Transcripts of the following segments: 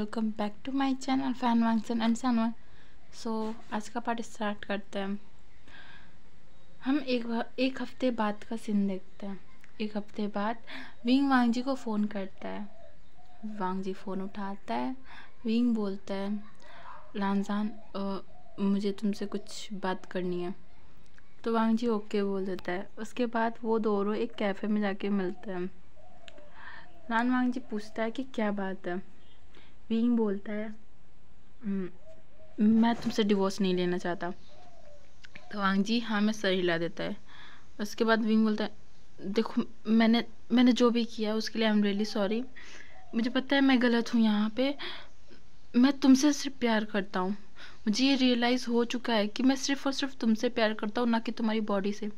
welcome back to my channel Fan Wang and सनवन so आज का पार्ट स्टार्ट करते हैं हम एक एक हफ्ते बाद का सीन देखते हैं एक हफ्ते बाद विंग वांग जी को फ़ोन करता है वांग जी फ़ोन उठाता है विंग बोलता है लानजान मुझे तुमसे कुछ बात करनी है तो वांग जी ओके बोल देता है उसके बाद वो दोनों एक कैफ़े में जाके मिलते हैं लान वांग जी पूछता है कि क्या बात है वींग बोलता है हम्म, मैं तुमसे डिवोर्स नहीं लेना चाहता तो वांग जी हाँ मैं सर हिला देता है उसके बाद विंग बोलता है देखो मैंने मैंने जो भी किया उसके लिए आई एम रियली सॉरी मुझे पता है मैं गलत हूँ यहाँ पे मैं तुमसे सिर्फ प्यार करता हूँ मुझे ये रियलाइज़ हो चुका है कि मैं सिर्फ और सिर्फ तुमसे प्यार करता हूँ ना कि तुम्हारी बॉडी से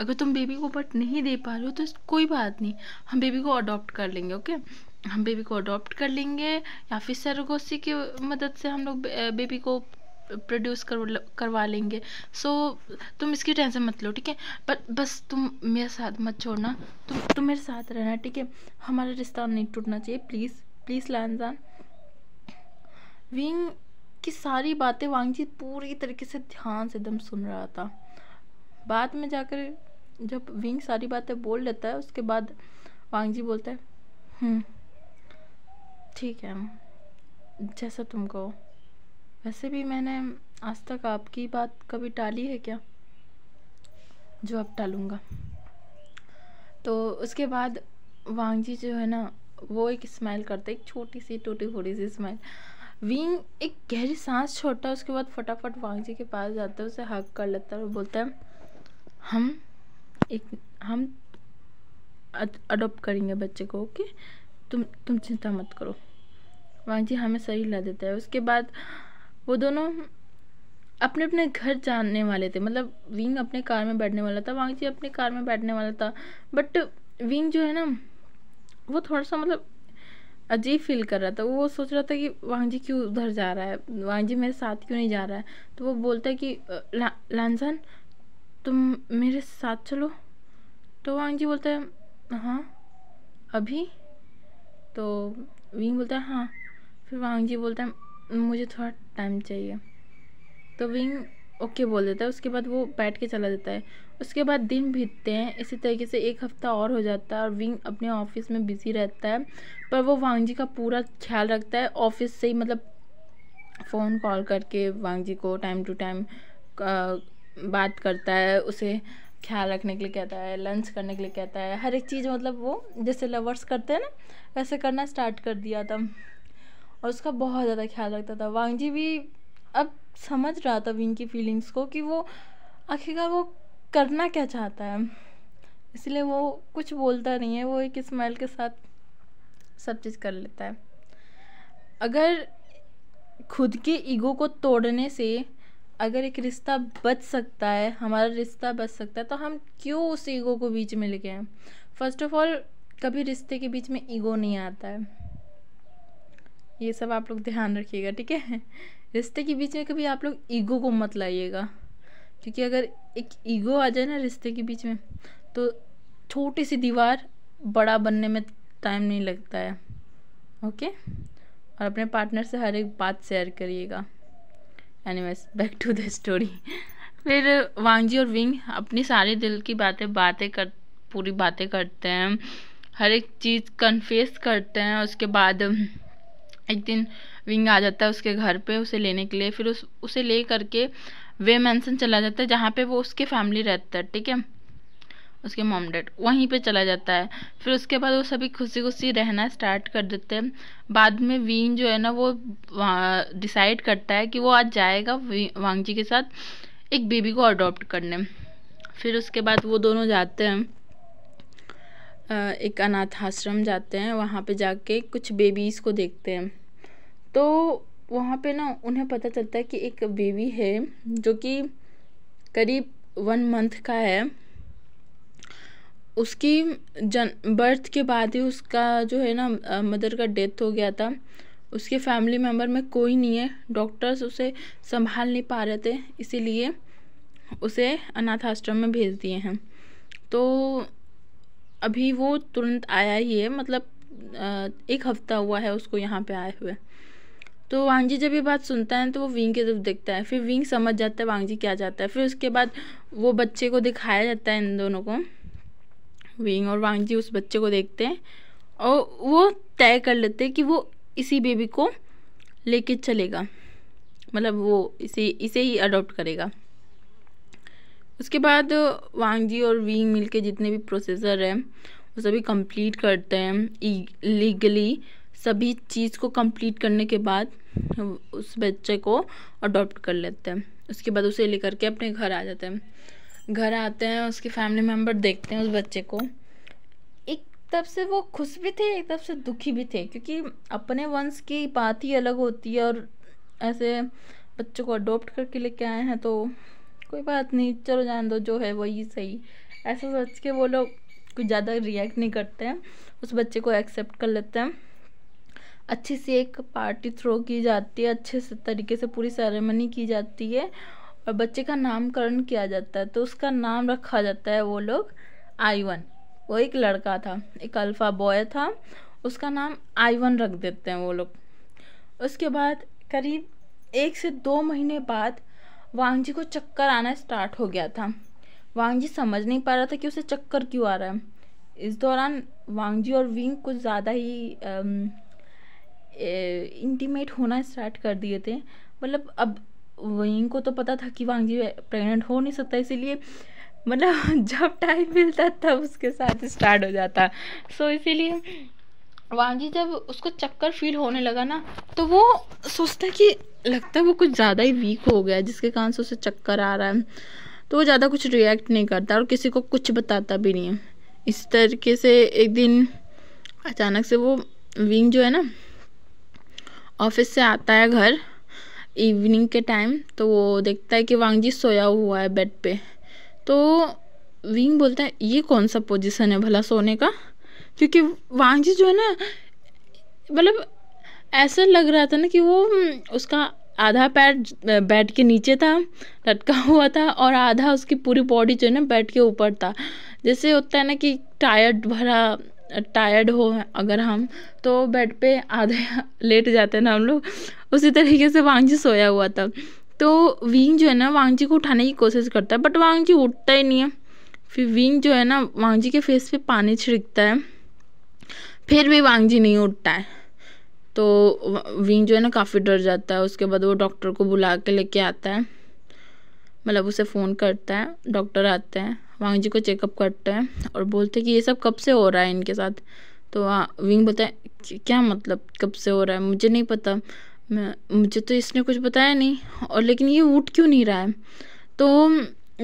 अगर तुम बेबी को बट नहीं दे पा रहे हो तो कोई बात नहीं हम बेबी को अडॉप्ट कर लेंगे ओके हम बेबी को अडॉप्ट कर लेंगे या फिर सरोगोसी की मदद से हम लोग बेबी को प्रोड्यूस कर करवा लेंगे सो so, तुम इसकी टेंशन मत लो ठीक है बट बस तुम मेरे साथ मत छोड़ना तुम तुम मेरे साथ रहना ठीक है हमारा रिश्ता नहीं टूटना चाहिए प्लीज़ प्लीज़ लानजान विंग की सारी बातें वांगजी पूरी तरीके से ध्यान से एकदम सुन रहा था बाद में जाकर जब विंग सारी बातें बोल लेता है उसके बाद वांगजी बोलता है हम्म ठीक है जैसा तुम कहो वैसे भी मैंने आज तक आपकी बात कभी टाली है क्या जो अब टालूँगा तो उसके बाद वांग जी जो है ना वो एक स्माइल करते एक छोटी सी टूटी फूटी सी स्माइल विंग एक गहरी सांस छोड़ता है उसके बाद फटाफट वांग जी के पास जाता है उसे हक कर लेता है वो बोलता है हम एक हम अडोप्ट करेंगे बच्चे को ओके तुम तुम चिंता मत करो जी हमें सही ला देता है उसके बाद वो दोनों अपने अपने घर जाने वाले थे मतलब विंग अपने कार में बैठने वाला था वांग जी अपने कार में बैठने वाला था बट विंग जो है ना वो थोड़ा सा मतलब अजीब फील कर रहा था वो सोच रहा था कि वांग जी क्यों उधर जा रहा है वांग जी मेरे साथ क्यों नहीं जा रहा है तो वो बोलता है कि ला, तुम मेरे साथ चलो तो वांग जी बोलता है हाँ अभी तो विंग बोलता है हाँ फिर वांग जी बोलता है मुझे थोड़ा टाइम चाहिए तो विंग ओके बोल देता है उसके बाद वो बैठ के चला जाता है उसके बाद दिन बीतते हैं इसी तरीके से एक हफ्ता और हो जाता है और विंग अपने ऑफिस में बिज़ी रहता है पर वो वांग जी का पूरा ख्याल रखता है ऑफिस से ही मतलब फ़ोन कॉल करके वांग जी को टाइम टू टाइम बात करता है उसे ख्याल रखने के लिए कहता है लंच करने के लिए कहता है हर एक चीज़ मतलब वो जैसे लवर्स करते हैं ना वैसे करना स्टार्ट कर दिया था और उसका बहुत ज़्यादा ख्याल रखता था वांग जी भी अब समझ रहा था विंग की फीलिंग्स को कि वो आखिरकार वो करना क्या चाहता है इसलिए वो कुछ बोलता नहीं है वो एक स्माइल के साथ सब चीज़ कर लेता है अगर खुद के ईगो को तोड़ने से अगर एक रिश्ता बच सकता है हमारा रिश्ता बच सकता है तो हम क्यों उस ईगो को बीच में लेके आए फर्स्ट ऑफ ऑल कभी रिश्ते के बीच में ईगो नहीं आता है ये सब आप लोग ध्यान रखिएगा ठीक है रिश्ते के बीच में कभी आप लोग ईगो को मत लाइएगा क्योंकि अगर एक ईगो आ जाए ना रिश्ते के बीच में तो छोटी सी दीवार बड़ा बनने में टाइम नहीं लगता है ओके और अपने पार्टनर से हर एक बात शेयर करिएगा anyways back to the story फिर वांगजी और विंग अपनी सारी दिल की बातें बातें कर पूरी बातें करते हैं हर एक चीज़ कन्फेस करते हैं उसके बाद एक दिन विंग आ जाता है उसके घर पे उसे लेने के लिए फिर उस उसे ले करके वे मैंसन चला जाता है जहाँ पे वो उसके फैमिली रहता है ठीक है उसके मॉम डैड वहीं पे चला जाता है फिर उसके बाद वो सभी खुशी खुशी रहना स्टार्ट कर देते हैं बाद में वीन जो है ना वो डिसाइड करता है कि वो आज जाएगा वांग जी के साथ एक बेबी को अडोप्ट करने फिर उसके बाद वो दोनों जाते हैं एक अनाथ आश्रम जाते हैं वहाँ पे जाके कुछ बेबीज़ को देखते हैं तो वहाँ पे ना उन्हें पता चलता है कि एक बेबी है जो कि करीब वन मंथ का है उसकी जन बर्थ के बाद ही उसका जो है ना मदर का डेथ हो गया था उसके फैमिली मेम्बर में कोई नहीं है डॉक्टर्स उसे संभाल नहीं पा रहे थे इसीलिए उसे अनाथ आश्रम में भेज दिए हैं तो अभी वो तुरंत आया ही है मतलब एक हफ्ता हुआ है उसको यहाँ पे आए हुए तो वांगजी जब ये बात सुनता है तो वो विंग की तरफ देखता है फिर विंग समझ जाता है वांगजी क्या चाहता है फिर उसके बाद वो बच्चे को दिखाया जाता है इन दोनों को विंग और वांगजी उस बच्चे को देखते हैं और वो तय कर लेते हैं कि वो इसी बेबी को लेके चलेगा मतलब वो इसे इसे ही अडोप्ट करेगा उसके बाद वांगजी और विंग मिलके जितने भी प्रोसेसर हैं वो सभी कंप्लीट करते हैं लीगली सभी चीज़ को कंप्लीट करने के बाद उस बच्चे को अडॉप्ट कर लेते हैं उसके बाद उसे लेकर के अपने घर आ जाते हैं घर आते हैं उसके फैमिली मेम्बर देखते हैं उस बच्चे को एक तरफ से वो खुश भी थे एक तरफ से दुखी भी थे क्योंकि अपने वंश की बात ही अलग होती है और ऐसे बच्चों को अडोप्ट करके लेके आए हैं तो कोई बात नहीं चलो जान दो जो है वही सही ऐसा सोच के वो लोग कुछ ज़्यादा रिएक्ट नहीं करते हैं उस बच्चे को एक्सेप्ट कर लेते हैं अच्छे से एक पार्टी थ्रो की जाती है अच्छे से तरीके से पूरी सेरेमनी की जाती है और बच्चे का नामकरण किया जाता है तो उसका नाम रखा जाता है वो लोग आईवन वो एक लड़का था एक अल्फ़ा बॉय था उसका नाम आईवन रख देते हैं वो लोग उसके बाद करीब एक से दो महीने बाद वांग जी को चक्कर आना स्टार्ट हो गया था वांग जी समझ नहीं पा रहा था कि उसे चक्कर क्यों आ रहा है इस दौरान वांगजी और विंग कुछ ज़्यादा ही इंटीमेट होना स्टार्ट कर दिए थे मतलब अब को तो पता था कि वांगजी प्रेगनेंट हो नहीं सकता इसीलिए मतलब जब टाइम मिलता तब उसके साथ स्टार्ट हो जाता सो so, इसीलिए जी जब उसको चक्कर फील होने लगा ना तो वो सोचता है कि लगता है वो कुछ ज़्यादा ही वीक हो गया जिसके कारण से उसे चक्कर आ रहा है तो वो ज़्यादा कुछ रिएक्ट नहीं करता और किसी को कुछ बताता भी नहीं है इस तरीके से एक दिन अचानक से वो विंग जो है ना ऑफिस से आता है घर इवनिंग के टाइम तो वो देखता है कि वांगजी सोया हुआ है बेड पे तो विंग बोलता है ये कौन सा पोजीशन है भला सोने का क्योंकि वांगजी जो है ना मतलब ऐसा लग रहा था ना कि वो हम्म, उसका आधा पैर बेड के नीचे था लटका हुआ था और आधा उसकी पूरी बॉडी जो है ना बेड के ऊपर था जैसे होता है ना कि टायर्ड भरा टायर्ड हो अगर हम तो बेड पे आधे लेट जाते हैं ना हम लोग उसी तरीके से वांगजी सोया हुआ था तो विंग जो है ना वांगजी को उठाने की कोशिश करता है बट वांगजी उठता ही नहीं है फिर विंग जो है ना वांगजी के फेस पे पानी छिड़कता है फिर भी वांगजी नहीं उठता है तो विंग जो है ना काफ़ी डर जाता है उसके बाद वो डॉक्टर को बुला के लेके आता है मतलब उसे फ़ोन करता है डॉक्टर आते हैं वांग जी को चेकअप करते हैं और बोलते हैं कि ये सब कब से हो रहा है इनके साथ तो विंग बताए क्या मतलब कब से हो रहा है मुझे नहीं पता मैं मुझे तो इसने कुछ बताया नहीं और लेकिन ये उठ क्यों नहीं रहा है तो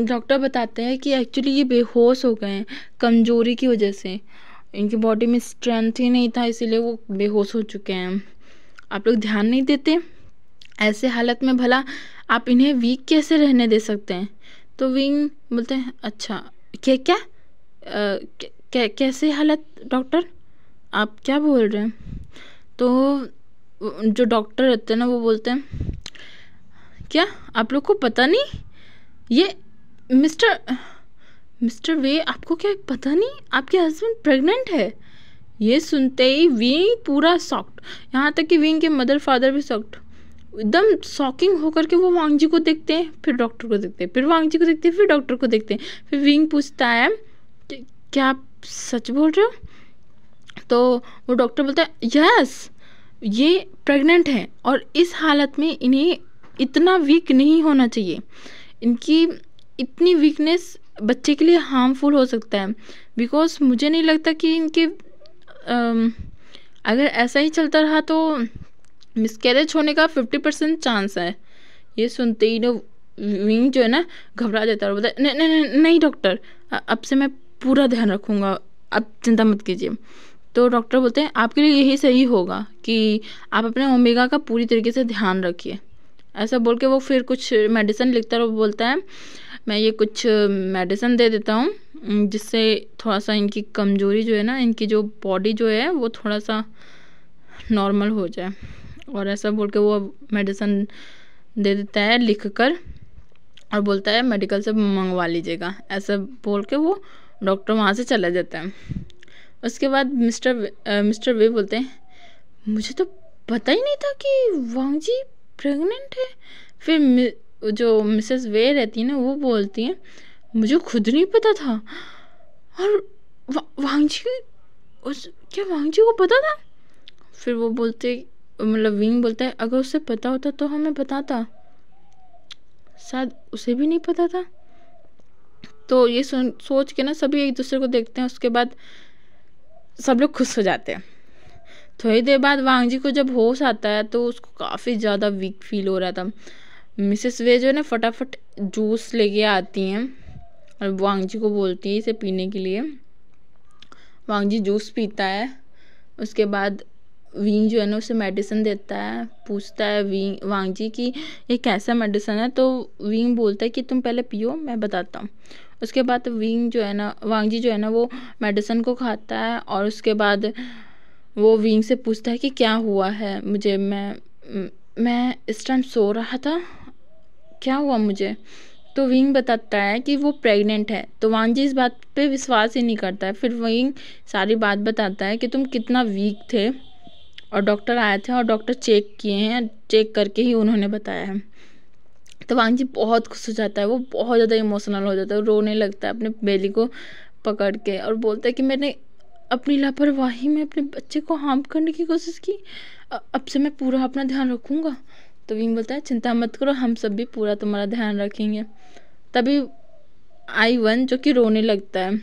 डॉक्टर बताते हैं कि एक्चुअली ये बेहोश हो गए हैं कमज़ोरी की वजह से इनकी बॉडी में स्ट्रेंथ ही नहीं था इसीलिए वो बेहोश हो चुके हैं आप लोग ध्यान नहीं देते ऐसे हालत में भला आप इन्हें वीक कैसे रहने दे सकते हैं तो विंग बोलते हैं अच्छा क्या क्या कै, कैसे हालत डॉक्टर आप क्या बोल रहे हैं तो जो डॉक्टर रहते हैं ना वो बोलते हैं क्या आप लोग को पता नहीं ये मिस्टर मिस्टर वे आपको क्या पता नहीं आपके हस्बैंड प्रेग्नेंट है ये सुनते ही वी पूरा सॉक्ट यहाँ तक कि विंग के मदर फादर भी सॉक्ट एकदम शॉकिंग होकर के वो वांग जी को देखते हैं फिर डॉक्टर को देखते हैं फिर वांग जी को देखते हैं फिर डॉक्टर को देखते हैं फिर विंग पूछता है क्या आप सच बोल रहे हो तो वो डॉक्टर बोलता है यस ये प्रेग्नेंट है और इस हालत में इन्हें इतना वीक नहीं होना चाहिए इनकी इतनी वीकनेस बच्चे के लिए हार्मफुल हो सकता है बिकॉज मुझे नहीं लगता कि इनके अगर ऐसा ही चलता रहा तो मिसकैरेज होने का फिफ्टी परसेंट चांस है ये सुनते ही ना विंग जो है ना घबरा जाता है और बोलता है नहीं नहीं नहीं डॉक्टर अब से मैं पूरा ध्यान रखूँगा आप चिंता मत कीजिए तो डॉक्टर बोलते हैं आपके लिए यही सही होगा कि आप अपने ओमेगा का पूरी तरीके से ध्यान रखिए ऐसा बोल के वो फिर कुछ मेडिसिन लिखता और बोलता है मैं ये कुछ मेडिसिन दे देता हूँ जिससे थोड़ा सा इनकी कमज़ोरी जो है ना इनकी जो बॉडी जो है वो थोड़ा सा नॉर्मल हो जाए और ऐसा बोल के वो मेडिसन दे देता है लिख कर और बोलता है मेडिकल से मंगवा लीजिएगा ऐसा बोल के वो डॉक्टर वहाँ से चला जाता है उसके बाद मिस्टर मिस्टर वे बोलते हैं मुझे तो पता ही नहीं था कि वांग जी प्रेग्नेंट है फिर मि, जो मिसेस वे रहती है ना वो बोलती हैं मुझे खुद नहीं पता था और वा, वांग जी उस क्या वांग जी को पता था फिर वो बोलते मतलब विंग बोलता है अगर उसे पता होता तो हमें बताता शायद उसे भी नहीं पता था तो ये सुन सोच के ना सभी एक दूसरे को देखते हैं उसके बाद सब लोग खुश हो जाते हैं थोड़ी देर बाद वांग जी को जब होश आता है तो उसको काफ़ी ज़्यादा वीक फील हो रहा था मिसेस वे जो है ना फटाफट जूस लेके आती हैं और वांग जी को बोलती है इसे पीने के लिए वांग जी जूस पीता है उसके बाद वीन जो है ना उसे मेडिसिन देता है पूछता है वीन जी कि ये कैसा मेडिसिन है तो वीन बोलता है कि तुम पहले पियो मैं बताता हूँ उसके बाद वीन जो है ना वांग जी जो है ना वो मेडिसिन को खाता है और उसके बाद वो विंग से पूछता है कि क्या हुआ है मुझे मैं मैं इस टाइम सो रहा था क्या हुआ मुझे तो विंग बताता है कि वो प्रेग्नेंट है तो वांग जी इस बात पे विश्वास ही नहीं करता है फिर विंग सारी बात बताता है कि तुम कितना वीक थे और डॉक्टर आए थे और डॉक्टर चेक किए हैं चेक करके ही उन्होंने बताया है तो वांग जी बहुत खुश हो जाता है वो बहुत ज़्यादा इमोशनल हो जाता है रोने लगता है अपने बेली को पकड़ के और बोलता है कि मैंने अपनी लापरवाही में अपने बच्चे को हार्म करने की कोशिश की अब से मैं पूरा अपना ध्यान रखूँगा तो वीम बोलता है चिंता मत करो हम सब भी पूरा तुम्हारा ध्यान रखेंगे तभी आई वन जो कि रोने लगता है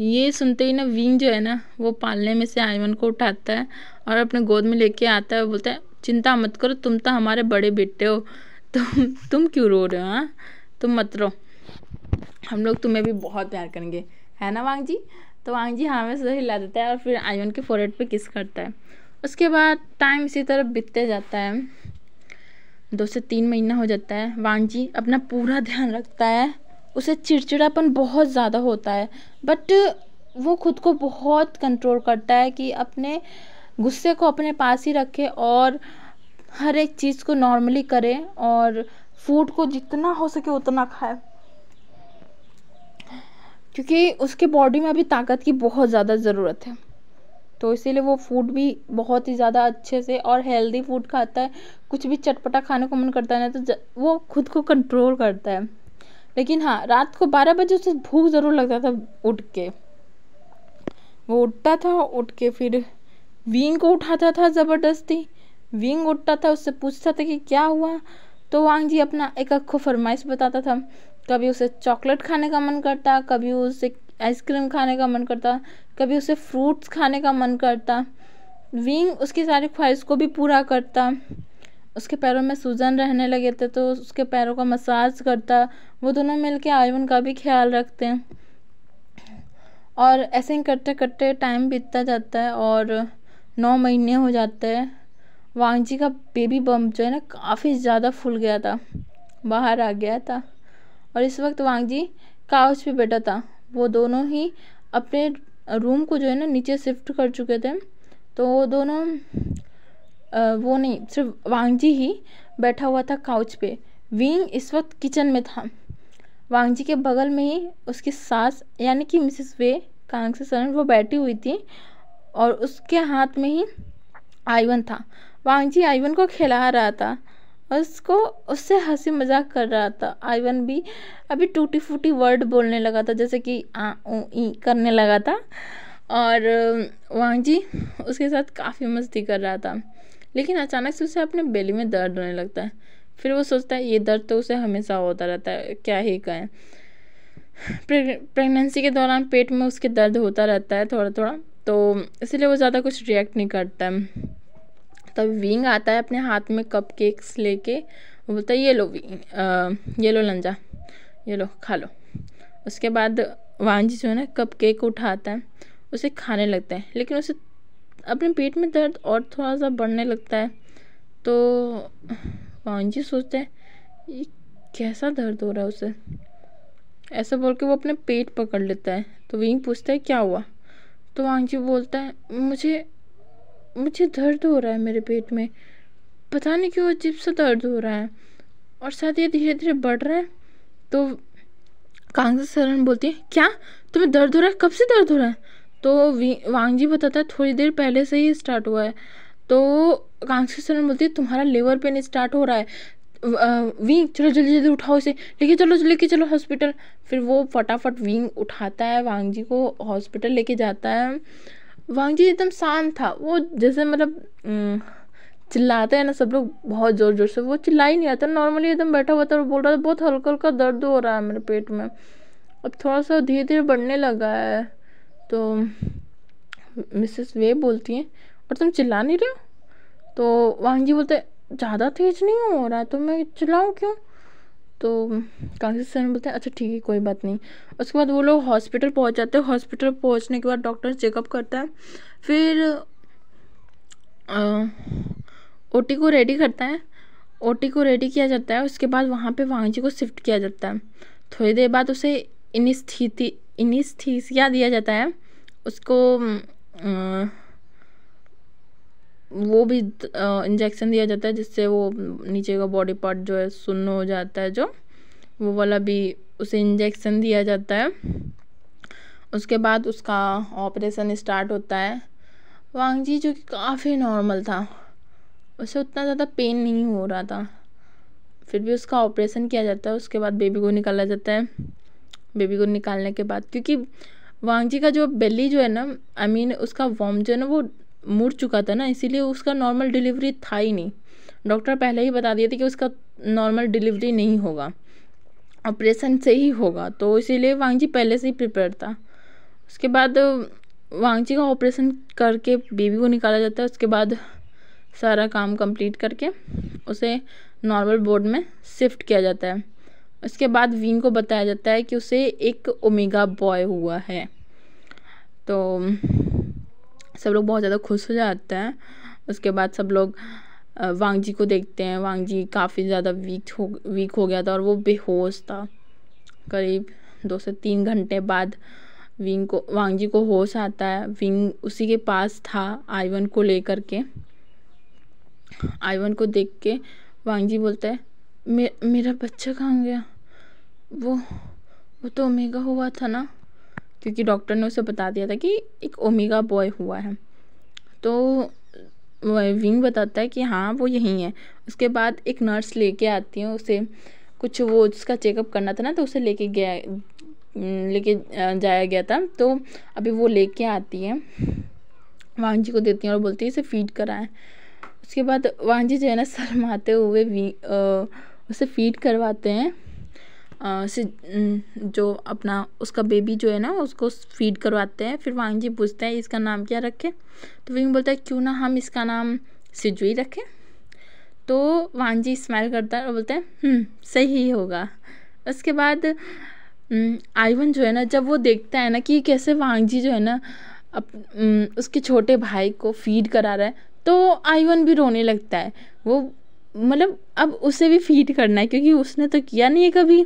ये सुनते ही ना विंग जो है ना वो पालने में से आयमन को उठाता है और अपने गोद में लेके आता है बोलता है चिंता मत करो तुम तो हमारे बड़े बेटे हो तुम तुम क्यों रो रहे हो हाँ तुम मत रो हम लोग तुम्हें भी बहुत प्यार करेंगे है ना वांग जी तो वांग जी हाँ से हिला देता है और फिर आयमन के फोरेट पर किस करता है उसके बाद टाइम इसी तरह बीतते जाता है दो से तीन महीना हो जाता है वांग जी अपना पूरा ध्यान रखता है उसे चिड़चिड़ापन बहुत ज़्यादा होता है बट वो खुद को बहुत कंट्रोल करता है कि अपने गुस्से को अपने पास ही रखे और हर एक चीज़ को नॉर्मली करें और फूड को जितना हो सके उतना खाए क्योंकि उसके बॉडी में अभी ताकत की बहुत ज़्यादा ज़रूरत है तो इसीलिए वो फूड भी बहुत ही ज़्यादा अच्छे से और हेल्दी फूड खाता है कुछ भी चटपटा खाने को मन करता है ना तो वो खुद को कंट्रोल करता है लेकिन हाँ रात को बारह बजे उसे भूख ज़रूर लगता था उठ के वो उठता था उठ के फिर विंग को उठाता था ज़बरदस्ती विंग उठता था उससे पूछता था कि क्या हुआ तो वांग जी अपना एक अखो फरमाइश बताता था कभी उसे चॉकलेट खाने का मन करता कभी उसे आइसक्रीम खाने का मन करता कभी उसे फ्रूट्स खाने का मन करता विंग उसकी सारी ख्वाहिश को भी पूरा करता उसके पैरों में सूजन रहने लगे थे तो उसके पैरों का मसाज करता वो दोनों मिलके आयुन का भी ख्याल रखते हैं और ऐसे ही करते करते टाइम बीतता जाता है और नौ महीने हो जाते हैं वांग जी का बेबी बम्प जो है ना काफ़ी ज़्यादा फूल गया था बाहर आ गया था और इस वक्त वांग जी काउच पे बैठा था वो दोनों ही अपने रूम को जो है ना नीचे शिफ्ट कर चुके थे तो वो दोनों वो नहीं सिर्फ वांगजी ही बैठा हुआ था काउच पे विंग इस वक्त किचन में था वांगजी के बगल में ही उसकी सास यानी कि मिसेस वे कांग से सरन वो बैठी हुई थी और उसके हाथ में ही आइवन था वांगजी आइवन को खिला रहा था उसको उससे हंसी मजाक कर रहा था आइवन भी अभी टूटी फूटी वर्ड बोलने लगा था जैसे कि आ ऊ ई करने लगा था और वांगजी उसके साथ काफ़ी मस्ती कर रहा था लेकिन अचानक से उसे अपने बेली में दर्द होने लगता है फिर वो सोचता है ये दर्द तो उसे हमेशा होता रहता है क्या ही कहें प्रेगनेंसी के दौरान पेट में उसके दर्द होता रहता है थोड़ा थोड़ा तो इसलिए वो ज़्यादा कुछ रिएक्ट नहीं करता है तब विंग आता है अपने हाथ में कप केक्स के वो बोलता है ये लो विंग ये लो लंजा ये लो खा लो उसके बाद वांझी जो है ना कप केक उठाता है उसे खाने लगता है लेकिन उसे अपने पेट में दर्द और थोड़ा सा बढ़ने लगता है तो पवन जी सोचते हैं ये कैसा दर्द हो रहा है उसे ऐसा बोल के वो अपने पेट पकड़ लेता है तो विंग पूछता है क्या हुआ तो वांग जी बोलता है मुझे मुझे दर्द हो रहा है मेरे पेट में पता नहीं क्यों अजीब सा दर्द हो रहा है और साथ ये धीरे धीरे बढ़ रहा है तो कांग्रेस सरन बोलती है क्या तुम्हें दर्द हो रहा है कब से दर्द हो रहा है तो वांगजी बताता है थोड़ी देर पहले से ही स्टार्ट हुआ है तो कांक्षी सरन बोलती है तुम्हारा लेवर पेन स्टार्ट हो रहा है विंग चलो जल्दी जल्दी उठाओ इसे लेके चलो लेके चलो हॉस्पिटल फिर वो फटाफट विंग उठाता है वांगजी को हॉस्पिटल लेके जाता है वांगजी एकदम शांत था वो जैसे मतलब चिल्लाते हैं ना सब लोग बहुत ज़ोर ज़ोर से वो चिल्ला ही नहीं आता नॉर्मली एकदम बैठा हुआ था और बोल रहा था बहुत हल्का हल्का दर्द हो रहा है मेरे पेट में अब थोड़ा सा धीरे धीरे बढ़ने लगा है तो मिसेस वे बोलती हैं और तुम चिल्ला नहीं रहे हो तो वांग जी बोलते ज़्यादा तेज़ नहीं हो रहा है तो मैं चिल्लाऊँ क्यों तो कांग्रेस सर बोलते हैं अच्छा ठीक है कोई बात नहीं उसके बाद वो लोग हॉस्पिटल पहुंच जाते हैं हॉस्पिटल पहुंचने के बाद डॉक्टर चेकअप करता है फिर टी को रेडी करता है टी को रेडी किया जाता है उसके बाद वहाँ पे जी को शिफ्ट किया जाता है थोड़ी देर बाद उसे इनिस्थीति इनिस्थीसिया दिया जाता है उसको वो भी इंजेक्शन दिया जाता है जिससे वो नीचे का बॉडी पार्ट जो है सुन्न हो जाता है जो वो वाला भी उसे इंजेक्शन दिया जाता है उसके बाद उसका ऑपरेशन स्टार्ट होता है वांग जी जो कि काफ़ी नॉर्मल था उसे उतना ज़्यादा पेन नहीं हो रहा था फिर भी उसका ऑपरेशन किया जाता है उसके बाद बेबी को निकाला जाता है बेबी को निकालने के बाद क्योंकि वांग जी का जो बेली जो है ना आई I मीन mean, उसका वॉम जो है ना वो मुड़ चुका था ना इसीलिए उसका नॉर्मल डिलीवरी था ही नहीं डॉक्टर पहले ही बता दिए थे कि उसका नॉर्मल डिलीवरी नहीं होगा ऑपरेशन से ही होगा तो इसीलिए वांग जी पहले से ही प्रिपेयर था उसके बाद वांग जी का ऑपरेशन करके बेबी को निकाला जाता है उसके बाद सारा काम कंप्लीट करके उसे नॉर्मल बोर्ड में शिफ्ट किया जाता है उसके बाद वीन को बताया जाता है कि उसे एक ओमेगा बॉय हुआ है तो सब लोग बहुत ज़्यादा खुश हो जाते हैं उसके बाद सब लोग वांग जी को देखते हैं वांग जी काफ़ी ज़्यादा वीक हो वीक हो गया था और वो बेहोश था करीब दो से तीन घंटे बाद विंग को वांग जी को होश आता है विंग उसी के पास था आईवन को लेकर के आईवन को देख के वांग जी बोलता है मे मेरा बच्चा कहाँ गया वो वो तो ओमेगा हुआ था ना क्योंकि डॉक्टर ने उसे बता दिया था कि एक ओमेगा बॉय हुआ है तो विंग बताता है कि हाँ वो यहीं है उसके बाद एक नर्स लेके आती है उसे कुछ वो उसका चेकअप करना था ना तो उसे लेके गया लेके जाया गया था तो अभी वो लेके आती है वांग जी को देती है और बोलती है इसे फीड कराएं उसके बाद वांग जी जो है ना शर्माते हुए वी आ, उसे फीड करवाते हैं से जो अपना उसका बेबी जो है ना उसको फीड करवाते हैं फिर वांग जी पूछते हैं इसका नाम क्या रखें तो विंग बोलता है क्यों ना हम इसका नाम सिजुई रखें तो वांग जी स्माइल करता है और बोलते हैं हम्म, सही होगा उसके बाद आइवन जो है ना जब वो देखता है ना कि कैसे वांग जी जो है ना अप उसके छोटे भाई को फीड करा रहा है तो आइवन भी रोने लगता है वो मतलब अब उसे भी फीड करना है क्योंकि उसने तो किया नहीं है कभी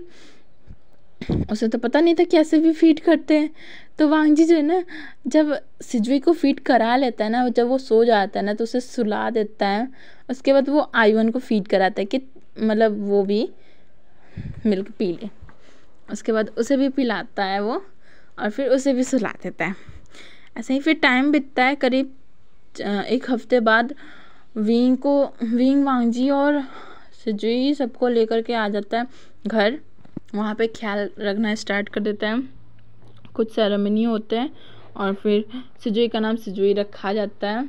उसे तो पता नहीं था कैसे भी फीड करते हैं तो वांग जी जो है ना जब सिजवी को फीड करा लेता है ना जब वो सो जाता है ना तो उसे सुला देता है उसके बाद वो आईवन को फीड कराता है कि मतलब वो भी मिल्क पी ले उसके बाद उसे भी पिलाता है वो और फिर उसे भी सुला देता है ऐसे ही फिर टाइम बीतता है करीब एक हफ्ते बाद विंग को विंग वांगजी और सजुई सबको लेकर के आ जाता है घर वहाँ पे ख्याल रखना स्टार्ट कर देता है कुछ सेरेमनी होते हैं और फिर सिजुई का नाम सिजुई रखा जाता है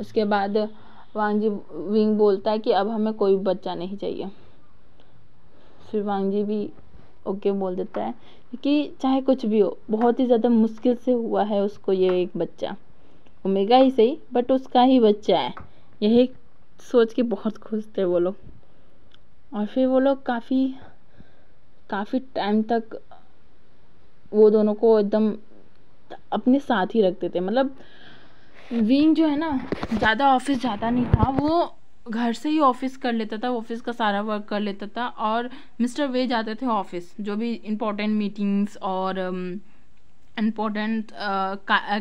उसके बाद वांगजी विंग बोलता है कि अब हमें कोई बच्चा नहीं चाहिए फिर वांगजी भी ओके बोल देता है कि चाहे कुछ भी हो बहुत ही ज़्यादा मुश्किल से हुआ है उसको ये एक बच्चा उमेगा ही सही बट उसका ही बच्चा है यही सोच के बहुत खुश थे वो लोग और फिर वो लोग काफ़ी काफ़ी टाइम तक वो दोनों को एकदम अपने साथ ही रखते थे मतलब विंग जो है ना ज़्यादा ऑफिस जाता नहीं था वो घर से ही ऑफिस कर लेता था ऑफिस का सारा वर्क कर लेता था और मिस्टर वे जाते थे ऑफिस जो भी इम्पोर्टेंट मीटिंग्स और um, important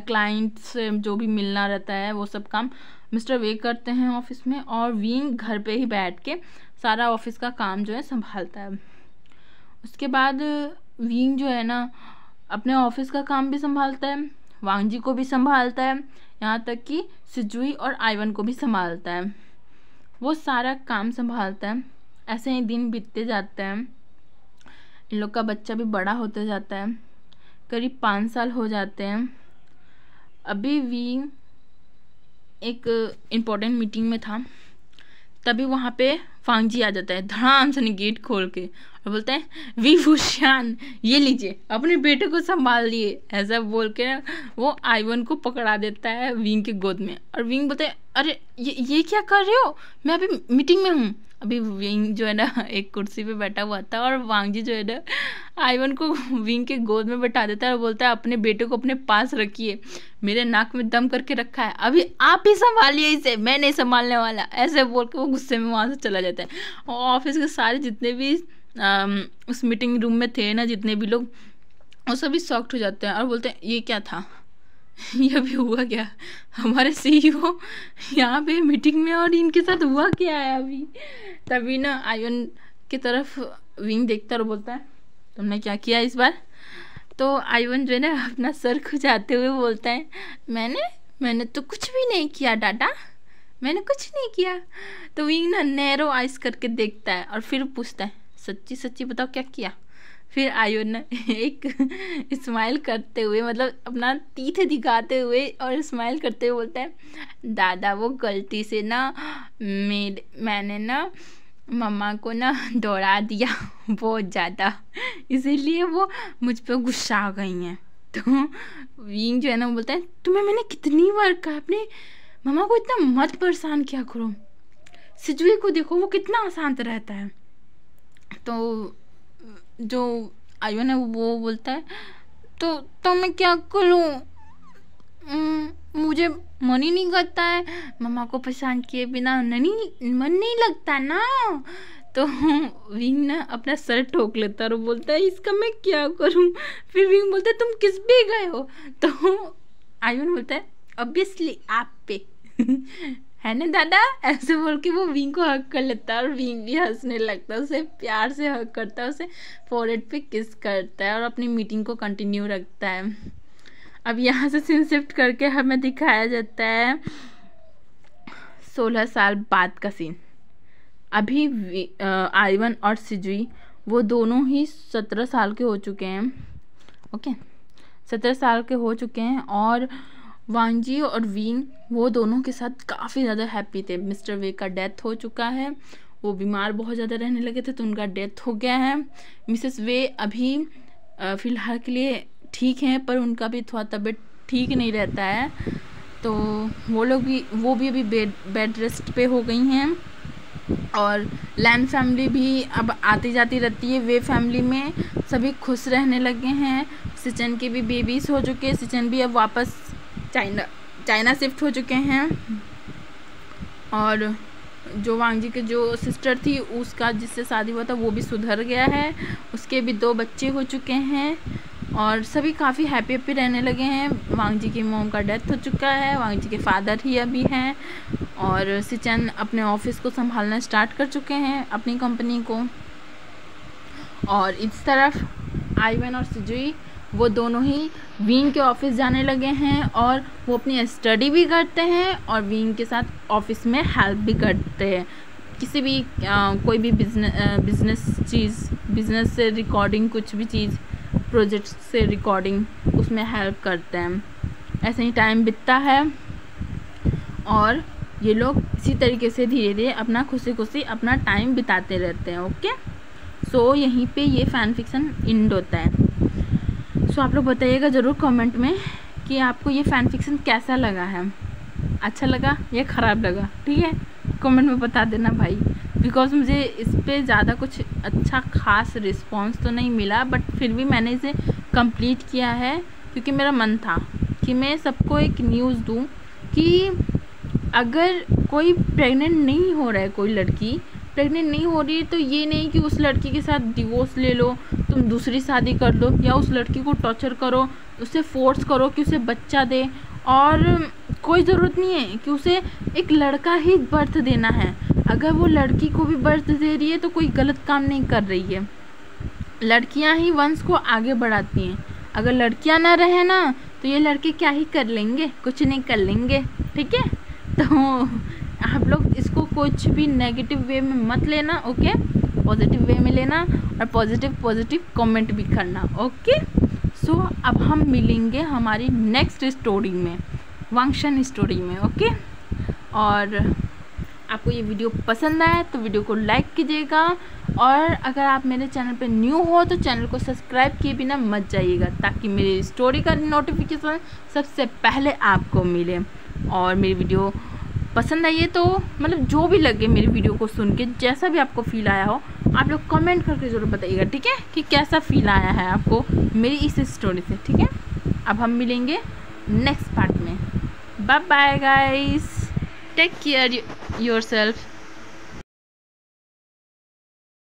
client uh, uh, से जो भी मिलना रहता है वो सब काम मिस्टर वे करते हैं ऑफिस में और वीन घर पे ही बैठ के सारा ऑफिस का काम जो है संभालता है उसके बाद वीन जो है ना अपने ऑफिस का काम भी संभालता है वांगजी को भी संभालता है यहाँ तक कि सिजुई और आइवन को भी संभालता है वो सारा काम संभालता है ऐसे ही दिन बीतते जाते हैं इन लोग का बच्चा भी बड़ा होते जाता है करीब पाँच साल हो जाते हैं अभी भी एक इम्पोर्टेंट मीटिंग में था तभी वहाँ पे फांगजी आ जाता है धड़ाम से गेट खोल के और बोलते हैं विभूषण ये लीजिए अपने बेटे को संभाल लिए ऐसा बोल के वो आईवन को पकड़ा देता है विंग के गोद में और विंग बोलते हैं अरे ये ये क्या कर रहे हो मैं अभी मीटिंग में हूँ अभी विंग जो है ना एक कुर्सी पे बैठा हुआ था और वांगजी जो है ना आईवन को विंग के गोद में बैठा देता है और बोलता है अपने बेटे को अपने पास रखिए मेरे नाक में दम करके रखा है अभी आप ही संभालिए इसे मैं नहीं संभालने वाला ऐसे बोल के वो गुस्से में वहाँ से चला जाता है और ऑफिस के सारे जितने भी आ, उस मीटिंग रूम में थे ना जितने भी लोग वो सभी सॉफ्ट हो जाते हैं और बोलते हैं ये क्या था ये भी हुआ क्या हमारे सीईओ e यहाँ पे मीटिंग में और इनके साथ हुआ क्या है अभी तभी ना आयन की तरफ विंग देखता और बोलता है तुमने क्या किया इस बार तो आयन जो है ना अपना सर खुजाते हुए बोलता है मैंने मैंने तो कुछ भी नहीं किया डाटा मैंने कुछ नहीं किया तो विंग ना नैरो आइस करके देखता है और फिर पूछता है सच्ची सच्ची बताओ क्या किया फिर आयुन एक स्माइल करते हुए मतलब अपना तीथ दिखाते हुए और स्माइल करते हुए बोलता है दादा वो गलती से ना मेरे मैंने ना मम्मा को ना दौड़ा दिया बहुत ज़्यादा इसीलिए वो मुझ पर गुस्सा आ गई हैं तो विंग जो है ना वो बोलता है तुम्हें मैंने कितनी बार कहा अपने मम्मा को इतना मत परेशान किया करो सिजुए को देखो वो कितना अशांत रहता है तो जो आयुन है वो बोलता है तो तो मैं क्या करूँ मुझे मन ही नहीं करता है मम्मा को पसंद किए बिना नहीं मन नहीं लगता ना तो विंग ना अपना सर ठोक लेता और बोलता है इसका मैं क्या करूँ फिर विंग बोलता है तुम किस भी गए हो तो आयुन बोलता है ऑब्वियसली आप पे है ना दादा ऐसे बोल के वो विंग को हक कर लेता है और विंग भी हंसने लगता है उसे प्यार से हक करता है उसे फोरहेड पे किस करता है और अपनी मीटिंग को कंटिन्यू रखता है अब यहाँ से सीन शिफ्ट करके हमें दिखाया जाता है सोलह साल बाद का सीन अभी आईवन और सिजुई वो दोनों ही सत्रह साल के हो चुके हैं ओके सत्रह साल के हो चुके हैं और वांगजी और वीन वो दोनों के साथ काफ़ी ज़्यादा हैप्पी थे मिस्टर वे का डेथ हो चुका है वो बीमार बहुत ज़्यादा रहने लगे थे तो उनका डेथ हो गया है मिसेस वे अभी फ़िलहाल के लिए ठीक हैं पर उनका भी थोड़ा तबीयत ठीक नहीं रहता है तो वो लोग भी वो भी अभी बेड बेड रेस्ट पे हो गई हैं और लैन फैमिली भी अब आती जाती रहती है वे फैमिली में सभी खुश रहने लगे हैं सिचन के भी बेबीज़ हो चुके हैं सिचन भी अब वापस चाइना चाइना शिफ्ट हो चुके हैं और जो वांग जी के जो सिस्टर थी उसका जिससे शादी हुआ था वो भी सुधर गया है उसके भी दो बच्चे हो चुके हैं और सभी काफ़ी हैप्पी हैप्पी रहने लगे हैं वांग जी की मोम का डेथ हो चुका है वांग जी के फादर ही अभी हैं और सिचन अपने ऑफिस को संभालना स्टार्ट कर चुके हैं अपनी कंपनी को और इस तरफ आईवन और सिजुई वो दोनों ही वीन के ऑफिस जाने लगे हैं और वो अपनी स्टडी भी करते हैं और वीन के साथ ऑफिस में हेल्प भी करते हैं किसी भी आ, कोई भी बिजनेस बिजनेस चीज़ बिजनेस से रिकॉर्डिंग कुछ भी चीज़ प्रोजेक्ट से रिकॉर्डिंग उसमें हेल्प करते हैं ऐसे ही टाइम बीतता है और ये लोग इसी तरीके से धीरे धीरे अपना खुशी खुशी अपना टाइम बिताते रहते हैं ओके सो so, यहीं पे ये फ़ैन फिक्सन इंड होता है सो आप लोग बताइएगा ज़रूर कमेंट में कि आपको ये फ़ैन फिक्सन कैसा लगा है अच्छा लगा या ख़राब लगा ठीक है कमेंट में बता देना भाई बिकॉज़ मुझे इस पर ज़्यादा कुछ अच्छा खास रिस्पॉन्स तो नहीं मिला बट फिर भी मैंने इसे कंप्लीट किया है क्योंकि मेरा मन था कि मैं सबको एक न्यूज़ दूँ कि अगर कोई प्रेग्नेंट नहीं हो रहा है कोई लड़की प्रेग्नेंट नहीं हो रही है तो ये नहीं कि उस लड़की के साथ डिवोर्स ले लो तुम दूसरी शादी कर लो या उस लड़की को टॉर्चर करो उसे फोर्स करो कि उसे बच्चा दे और कोई ज़रूरत नहीं है कि उसे एक लड़का ही बर्थ देना है अगर वो लड़की को भी बर्थ दे रही है तो कोई गलत काम नहीं कर रही है लड़कियां ही वंश को आगे बढ़ाती हैं अगर लड़कियां ना रहे ना तो ये लड़के क्या ही कर लेंगे कुछ नहीं कर लेंगे ठीक है तो आप लोग इसको कुछ भी नेगेटिव वे में मत लेना ओके पॉजिटिव वे में लेना और पॉजिटिव पॉजिटिव कमेंट भी करना ओके सो so, अब हम मिलेंगे हमारी नेक्स्ट स्टोरी में वंक्शन स्टोरी में ओके और आपको ये वीडियो पसंद आए तो वीडियो को लाइक कीजिएगा और अगर आप मेरे चैनल पर न्यू हो तो चैनल को सब्सक्राइब किए बिना मत जाइएगा ताकि मेरी स्टोरी का नोटिफिकेशन सबसे पहले आपको मिले और मेरी वीडियो पसंद आई है तो मतलब जो भी लगे मेरी वीडियो को सुन के जैसा भी आपको फील आया हो आप लोग कमेंट करके ज़रूर बताइएगा ठीक है कि कैसा फील आया है आपको मेरी इस स्टोरी से ठीक है अब हम मिलेंगे नेक्स्ट पार्ट में bye bye guys take care your self